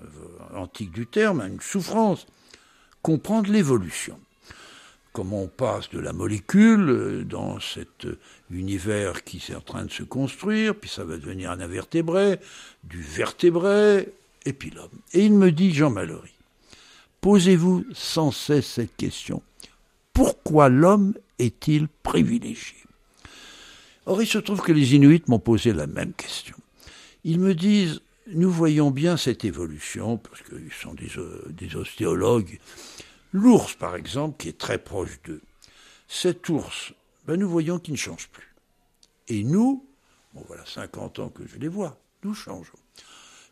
antique du terme, une souffrance, comprendre l'évolution. Comment on passe de la molécule euh, dans cet euh, univers qui est en train de se construire, puis ça va devenir un invertébré, du vertébré, et puis l'homme. Et il me dit, Jean Mallory, posez-vous sans cesse cette question pourquoi l'homme est-il privilégié Or, il se trouve que les Inuits m'ont posé la même question. Ils me disent, nous voyons bien cette évolution, parce qu'ils sont euh, des, ostéologues. L'ours, par exemple, qui est très proche d'eux, cet ours, ben, nous voyons qu'il ne change plus. Et nous, bon, voilà 50 ans que je les vois, nous changeons.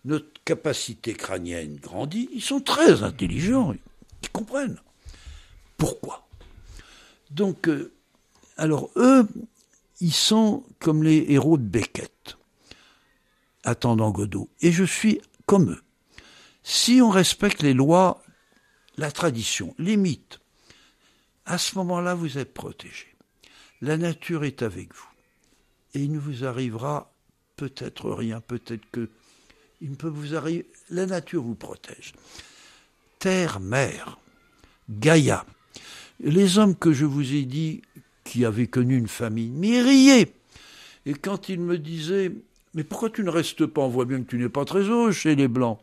Notre capacité crânienne grandit, ils sont très intelligents, ils comprennent. Pourquoi donc, euh, alors eux, ils sont comme les héros de Beckett, attendant Godot. Et je suis comme eux. Si on respecte les lois, la tradition, les mythes, à ce moment-là, vous êtes protégé. La nature est avec vous. Et il ne vous arrivera peut-être rien, peut-être que il ne peut vous arriver. La nature vous protège. Terre, mer, Gaïa. Les hommes que je vous ai dit qui avaient connu une famille, mais riaient. Et quand ils me disaient, mais pourquoi tu ne restes pas On voit bien que tu n'es pas très haut chez les Blancs.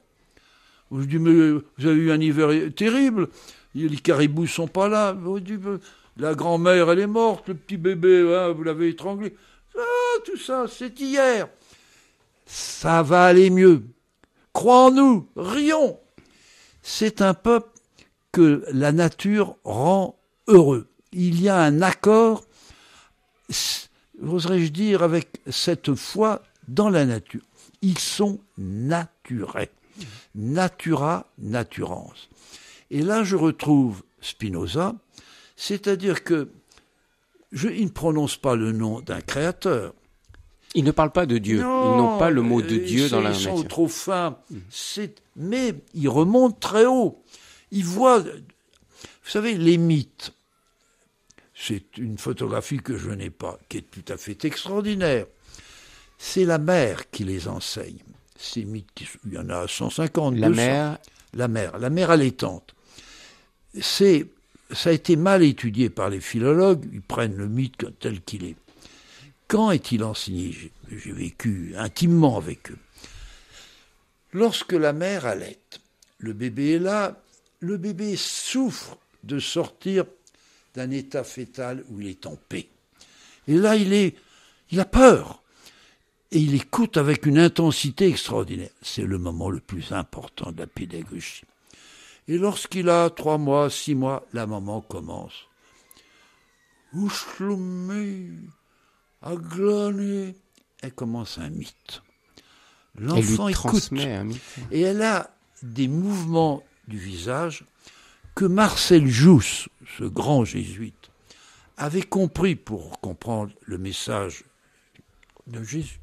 Je dis, mais vous avez eu un hiver terrible, les caribous sont pas là. La grand-mère, elle est morte, le petit bébé, hein, vous l'avez étranglé. Ah, tout ça, c'est hier. Ça va aller mieux. Crois en nous, rions. C'est un peuple que la nature rend heureux. Il y a un accord, oserais-je dire, avec cette foi dans la nature. Ils sont naturés. Natura, naturans. Et là, je retrouve Spinoza, c'est-à-dire que je, ne prononce pas le nom d'un créateur. Ils ne parlent pas de Dieu. ils n'ont pas le mot de euh, Dieu dans la Ils sont trop fins. Mais ils remontent très haut. Ils voient vous savez, les mythes, c'est une photographie que je n'ai pas, qui est tout à fait extraordinaire. C'est la mère qui les enseigne. Ces mythes, il y en a 150, la Mère... La mère, la mère allaitante. C'est, ça a été mal étudié par les philologues, ils prennent le mythe tel qu'il est. Quand est-il enseigné J'ai vécu intimement avec eux. Lorsque la mère allait, le bébé est là, le bébé souffre de sortir d'un état fétal où il est en paix. Et là, il est, il a peur. Et il écoute avec une intensité extraordinaire. C'est le moment le plus important de la pédagogie. Et lorsqu'il a trois mois, six mois, la maman commence. Elle commence un mythe. L'enfant écoute. Et elle a des mouvements du visage que Marcel Jousse, ce grand jésuite, avait compris pour comprendre le message de Jésus,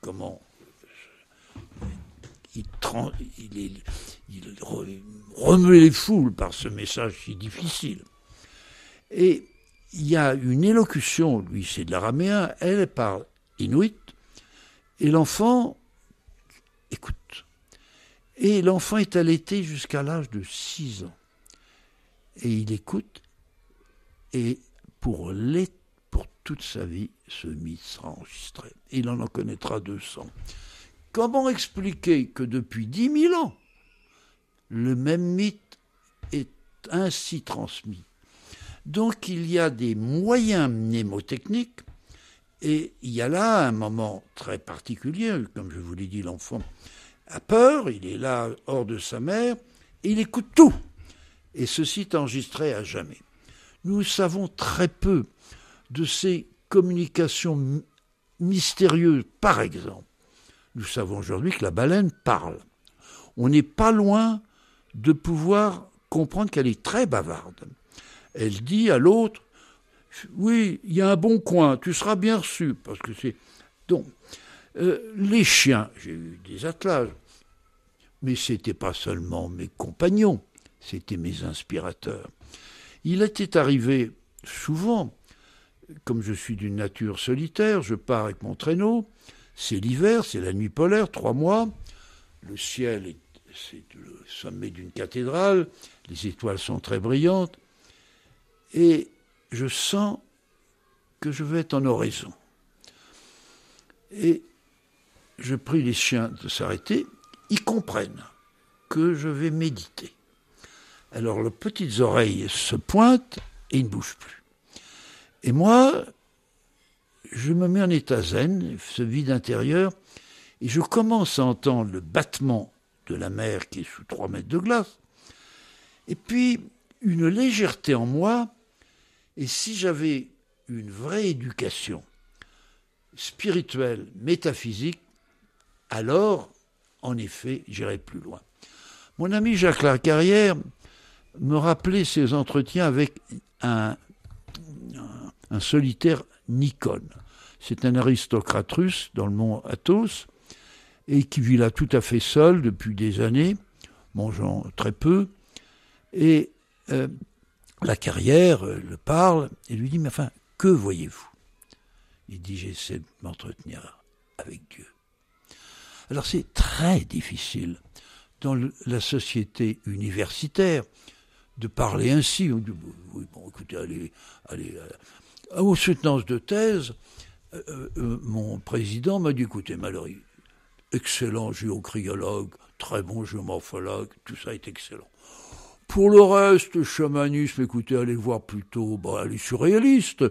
comment il, remue les foules par ce message si difficile. Et il y a une élocution, lui c'est de l'araméen, elle parle inuit, et l'enfant écoute. Et l'enfant est allaité jusqu'à l'âge de 6 ans et il écoute, et pour, pour toute sa vie, ce mythe sera enregistré. Il en en connaîtra 200. Comment expliquer que depuis 10 000 ans, le même mythe est ainsi transmis Donc il y a des moyens mnémotechniques, et il y a là un moment très particulier, comme je vous l'ai dit, l'enfant a peur, il est là hors de sa mère, et il écoute tout et ceci est enregistré à jamais. Nous savons très peu de ces communications mystérieuses. Par exemple, nous savons aujourd'hui que la baleine parle. On n'est pas loin de pouvoir comprendre qu'elle est très bavarde. Elle dit à l'autre, oui, il y a un bon coin, tu seras bien reçu, parce que c'est... Donc, euh, les chiens, j'ai eu des attelages, mais ce n'étaient pas seulement mes compagnons. C'était mes inspirateurs. Il était arrivé souvent, comme je suis d'une nature solitaire, je pars avec mon traîneau, c'est l'hiver, c'est la nuit polaire, trois mois, le ciel est c'est le sommet d'une cathédrale, les étoiles sont très brillantes, et je sens que je vais être en oraison. Et je prie les chiens de s'arrêter, ils comprennent que je vais méditer. Alors les petites oreilles se pointent et ils ne bougent plus. Et moi, je me mets en état zen, ce vide intérieur, et je commence à entendre le battement de la mer qui est sous 3 mètres de glace. Et puis, une légèreté en moi, et si j'avais une vraie éducation spirituelle, métaphysique, alors, en effet, j'irais plus loin. Mon ami Jacques Lacarrière, me rappeler ses entretiens avec un, solitaire Nikon. C'est un aristocrate russe dans le mont Athos et qui vit là tout à fait seul depuis des années, mangeant très peu. Et euh, la carrière euh, le parle et lui dit Mais enfin, que voyez-vous Il dit J'essaie de m'entretenir avec Dieu. Alors c'est très difficile dans la société universitaire de parler ainsi. On dit, oui, bon, écoutez, allez, allez. Aux euh, soutenances de thèse, euh, euh, mon président m'a dit, écoutez, Mallory, excellent géocryologue, très bon géomorphologue, tout ça est excellent. Pour le reste, chamanisme, écoutez, allez voir plutôt, allez surréaliste,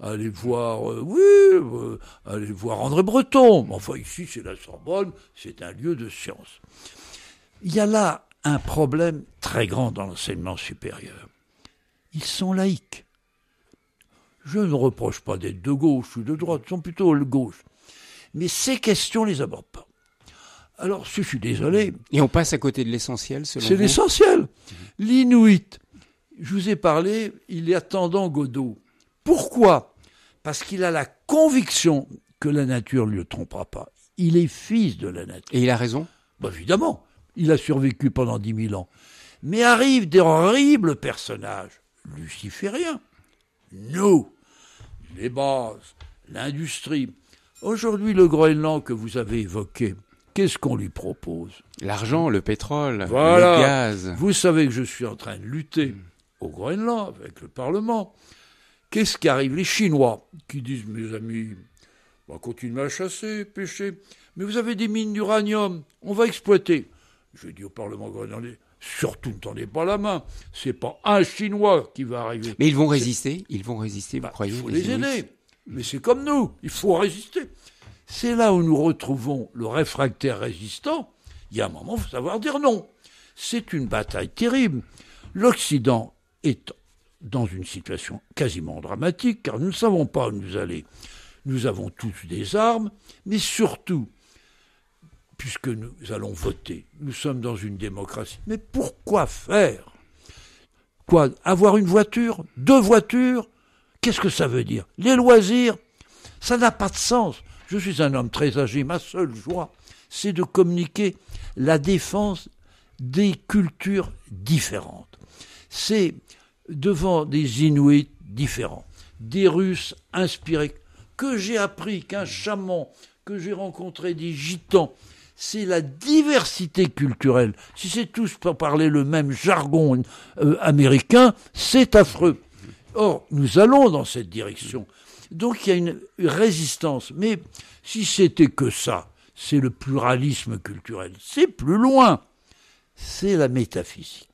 allez voir, oui, allez voir André Breton. Enfin, ici, c'est la Sorbonne, c'est un lieu de science. Il y a là un problème très grand dans l'enseignement supérieur. Ils sont laïcs. Je ne reproche pas d'être de gauche ou de droite, ils sont plutôt de gauche. Mais ces questions ne les abordent pas. Alors, je suis désolé. Et on passe à côté de l'essentiel, selon C'est l'essentiel. L'Inuit, je vous ai parlé, il est attendant Godot. Pourquoi Parce qu'il a la conviction que la nature ne le trompera pas. Il est fils de la nature. Et il a raison bah, Évidemment. Il a survécu pendant dix mille ans. Mais arrivent des horribles personnages lucifériens. Nous, les bases, l'industrie. Aujourd'hui, le Groenland que vous avez évoqué, qu'est-ce qu'on lui propose L'argent, le pétrole, le gaz. Vous savez que je suis en train de lutter au Groenland avec le Parlement. Qu'est-ce qui arrive Les Chinois qui disent, mes amis, on va continuer à chasser, pêcher, mais vous avez des mines d'uranium, on va exploiter. Je dis au Parlement grenadier, surtout ne tendez pas la main. Ce n'est pas un Chinois qui va arriver. Mais ils vont résister, ils vont résister, vous bah, les, Mais c'est comme nous, il faut résister. C'est là où nous retrouvons le réfractaire résistant. Il y a un moment, il faut savoir dire non. C'est une bataille terrible. L'Occident est dans une situation quasiment dramatique, car nous ne savons pas où nous allons. Nous avons tous des armes, mais surtout, puisque nous allons voter, nous sommes dans une démocratie. Mais pourquoi faire Quoi Avoir une voiture Deux voitures Qu'est-ce que ça veut dire Les loisirs Ça n'a pas de sens. Je suis un homme très âgé. Ma seule joie, c'est de communiquer la défense des cultures différentes. C'est devant des Inuits différents, des Russes inspirés, que j'ai appris qu'un chaman, que j'ai rencontré des Gitans, c'est la diversité culturelle. Si c'est tous pour parler le même jargon euh, américain, c'est affreux. Or, nous allons dans cette direction. Donc il y a une résistance. Mais si c'était que ça, c'est le pluralisme culturel. C'est plus loin. C'est la métaphysique.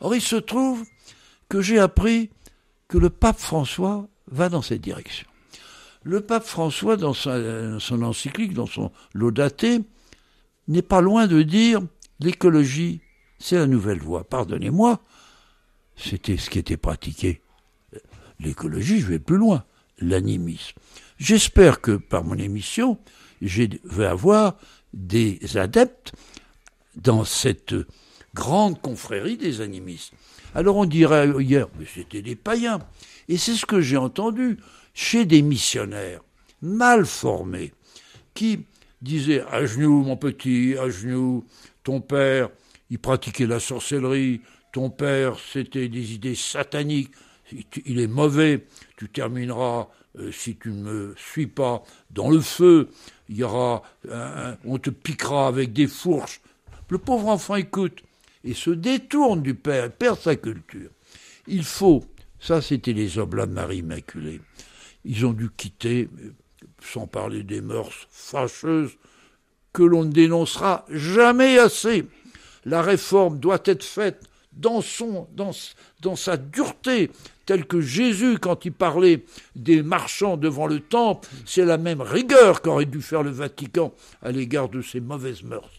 Or, il se trouve que j'ai appris que le pape François va dans cette direction. Le pape François, dans, son encyclique, dans son Laudaté, n'est pas loin de dire l'écologie, c'est la nouvelle voie. Pardonnez-moi, c'était ce qui était pratiqué. L'écologie, je vais plus loin, l'animisme. J'espère que par mon émission, je vais avoir des adeptes dans cette grande confrérie des animistes. Alors on dirait euh, hier, mais c'était des païens. Et c'est ce que j'ai entendu chez des missionnaires mal formés qui disait À genoux, mon petit, à genoux, ton père, il pratiquait la sorcellerie, ton père, c'était des idées sataniques, il est mauvais, tu termineras, euh, si tu ne me suis pas, dans le feu, il y aura, on te piquera avec des fourches. Le pauvre enfant écoute et se détourne du père, perd sa culture. Il faut, ça c'était les oblats de Marie Immaculée, ils ont dû quitter, euh, sans parler des mœurs fâcheuses que l'on ne dénoncera jamais assez. La réforme doit être faite dans, sa dureté, telle que Jésus, quand il parlait des marchands devant le temple, c'est la même rigueur qu'aurait dû faire le Vatican à l'égard de ces mauvaises mœurs.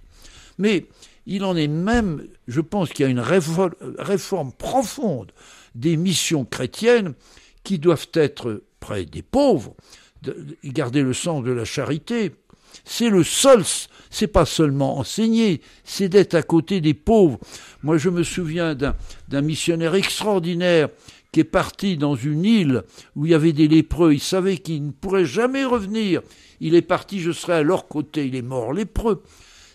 Mais il en est même, je pense qu'il y a une réforme profonde des missions chrétiennes qui doivent être près des pauvres, garder le sens de la charité, c'est le seul, c'est pas seulement enseigner, c'est d'être à côté des pauvres. Moi, je me souviens d'un missionnaire extraordinaire qui est parti dans une île où il y avait des lépreux. Il savait qu'il ne pourrait jamais revenir. Il est parti, je serai à leur côté. Il est mort lépreux.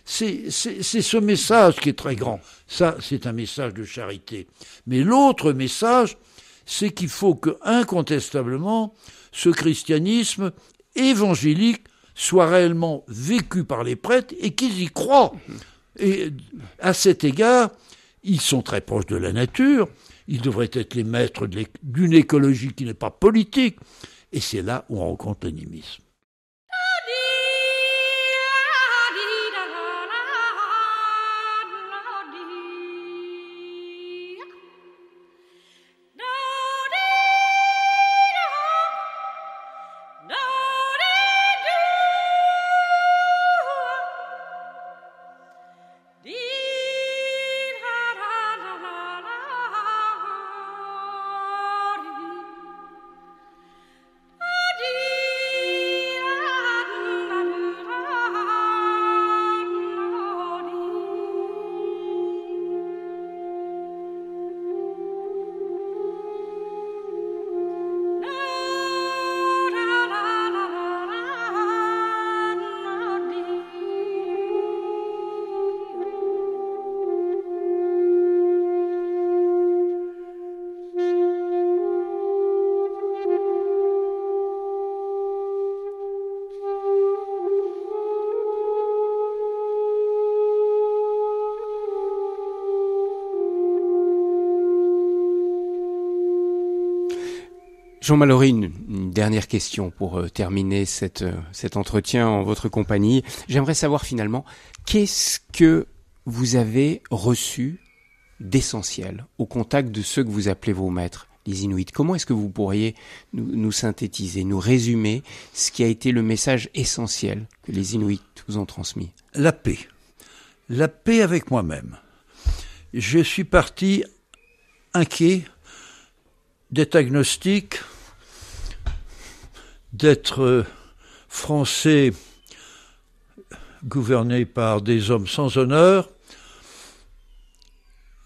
C'est ce message qui est très grand. Ça, c'est un message de charité. Mais l'autre message, c'est qu'il faut que, incontestablement, ce christianisme évangélique soit réellement vécu par les prêtres et qu'ils y croient. Et à cet égard, ils sont très proches de la nature, ils devraient être les maîtres d'une écologie qui n'est pas politique, et c'est là où on rencontre l'animisme. Jean Mallory, une, dernière question pour euh, terminer euh, cet entretien en votre compagnie. J'aimerais savoir finalement, qu'est-ce que vous avez reçu d'essentiel au contact de ceux que vous appelez vos maîtres, les Inuits Comment est-ce que vous pourriez nous, synthétiser, nous résumer ce qui a été le message essentiel que les Inuits vous ont transmis La paix. La paix avec moi-même. Je suis parti inquiet d'être agnostique, d'être euh, français gouverné par des hommes sans honneur,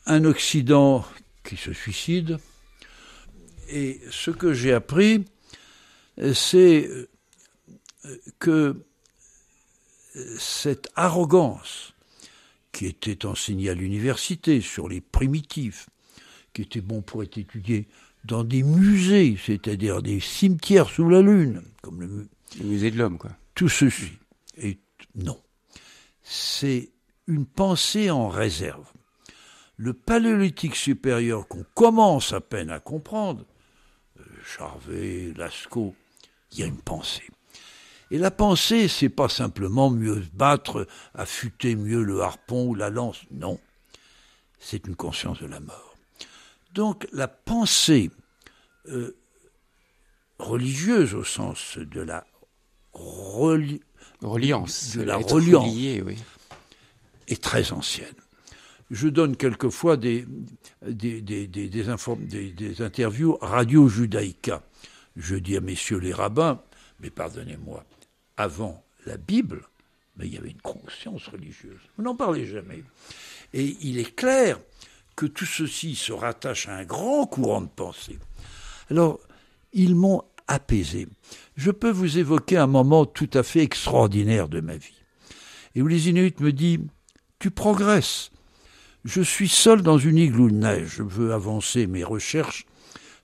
un Occident qui se suicide, et ce que j'ai appris, c'est euh, que cette arrogance qui était enseignée à l'université sur les primitifs, qui était bon pour être étudié dans des musées, c'est-à-dire des cimetières sous la Lune, comme le, musée de l'homme, quoi. Tout ceci. Et non. C'est une pensée en réserve. Le paléolithique supérieur qu'on commence à peine à comprendre, euh, Charvet, Lascaux, il y a une pensée. Et la pensée, c'est pas simplement mieux se battre, affûter mieux le harpon ou la lance, non. C'est une conscience de la mort. Donc la pensée euh, religieuse au sens de la reliance, de la est très ancienne. Je donne quelquefois des, des, des, des, interviews radio judaïca. Je dis à messieurs les rabbins, mais pardonnez-moi, avant la Bible, mais il y avait une conscience religieuse. Vous n'en parlez jamais. Et il est clair que tout ceci se rattache à un grand courant de pensée. Alors, ils m'ont apaisé. Je peux vous évoquer un moment tout à fait extraordinaire de ma vie, et où les Inuits me disent Tu progresses. Je suis seul dans une igloo de neige. Je veux avancer mes recherches.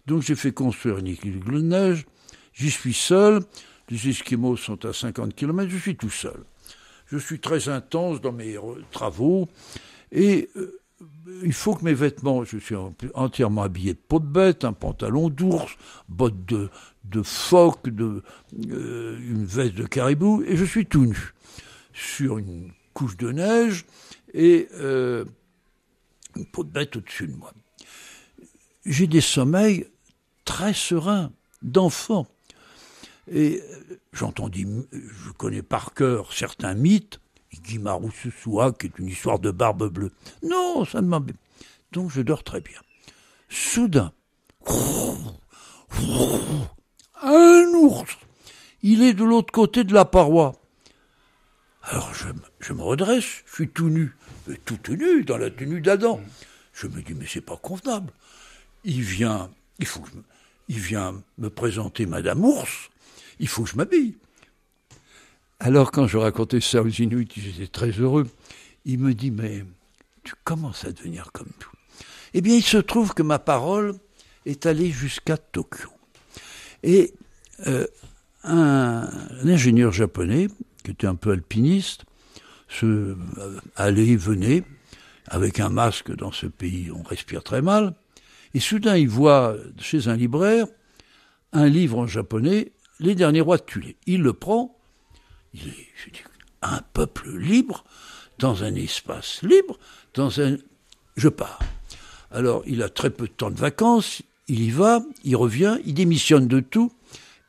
Donc j'ai fait construire une igloo de neige. J'y suis seul. Les Esquimaux sont à 50 km. Je suis tout seul. Je suis très intense dans mes euh, travaux. Et euh, il faut que mes vêtements, je suis entièrement habillé de peau de bête, un pantalon d'ours, bottes de, phoque, euh, une veste de caribou, et je suis tout nu sur une couche de neige et euh, une peau de bête au-dessus de moi. J'ai des sommeils très sereins, d'enfant. Et euh, j'entendis, je connais par cœur certains mythes, Guimarou soit qui est une histoire de barbe bleue. Non, ça ne m'embête. Donc je dors très bien. Soudain, un ours. Il est de l'autre côté de la paroi. Alors je, me redresse, je suis tout nu, tout nu, dans la tenue d'Adam. Je me dis, mais c'est pas convenable. Il vient, il faut que il vient me présenter Madame Ours, il faut que je m'habille. Alors quand je racontais ça aux Inuits, j'étais très heureux. Il me dit, mais tu commences à devenir comme tout. Eh bien, il se trouve que ma parole est allée jusqu'à Tokyo. Et euh, un, ingénieur japonais, qui était un peu alpiniste, se, euh, allait et venait avec un masque dans ce pays, on respire très mal. Et soudain, il voit chez un libraire un livre en japonais, Les derniers rois de Tulé. Il le prend un peuple libre, dans un espace libre, dans un... Je pars. Alors, il a très peu de temps de vacances, il y va, il revient, il démissionne de tout.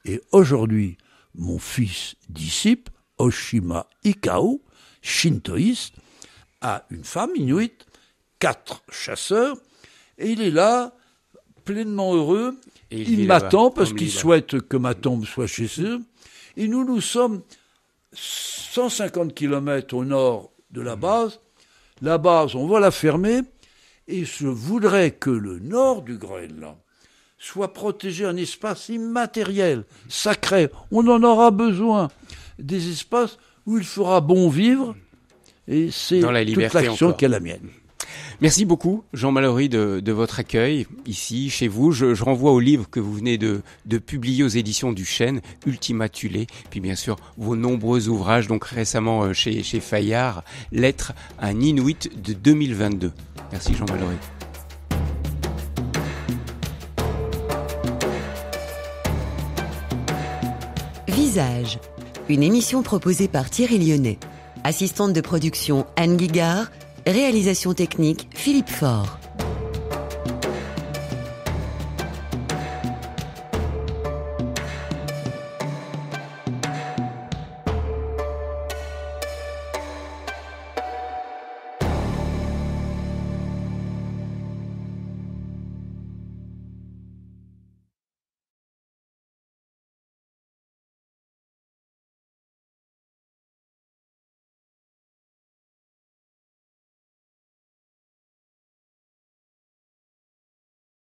Et aujourd'hui, mon fils disciple, Oshima Ikao, shintoïste, a une femme inuit quatre chasseurs, et il est là, pleinement heureux. Et il m'attend parce qu'il souhaite que ma tombe soit chez eux. Et nous, nous sommes 150 km au nord de la base. La base, on va la fermer. Et je voudrais que le nord du Groenland soit protégé un espace immatériel, sacré. On en aura besoin. Des espaces où il fera bon vivre. Et c'est la toute l'action qui la mienne. Merci beaucoup, Jean Mallory, de, votre accueil ici, chez vous. Je, renvoie au livre que vous venez de, publier aux éditions du Chêne, Ultimatulé, puis bien sûr vos nombreux ouvrages, donc récemment euh, chez, Fayard, Lettre à un Inuit de 2022. Merci, Jean Mallory. Visage, une émission proposée par Thierry Lyonnais. Assistante de production Anne Guigard, Réalisation technique Philippe Faure.